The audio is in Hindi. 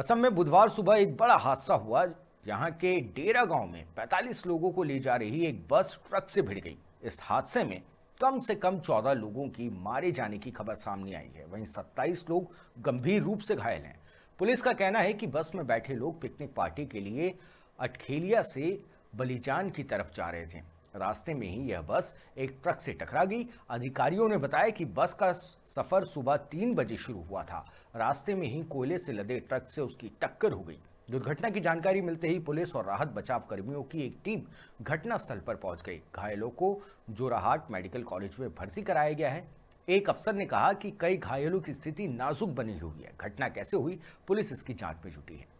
असम में बुधवार सुबह एक बड़ा हादसा हुआ यहाँ के डेरा गांव में 45 लोगों को ले जा रही एक बस ट्रक से भिड़ गई इस हादसे में कम से कम 14 लोगों की मारे जाने की खबर सामने आई है वहीं 27 लोग गंभीर रूप से घायल हैं पुलिस का कहना है कि बस में बैठे लोग पिकनिक पार्टी के लिए अटखेलिया से बलिजान की तरफ जा रहे थे रास्ते में ही यह बस एक ट्रक से टकरा गई अधिकारियों ने बताया कि बस का सफर सुबह तीन बजे शुरू हुआ था रास्ते में ही कोयले से लदे ट्रक से उसकी टक्कर हो गई दुर्घटना की जानकारी मिलते ही पुलिस और राहत बचाव कर्मियों की एक टीम घटनास्थल पर पहुंच गई घायलों को जोराहाट मेडिकल कॉलेज में भर्ती कराया गया है एक अफसर ने कहा कि कई घायलों की स्थिति नाजुक बनी हुई है घटना कैसे हुई पुलिस इसकी जांच में जुटी है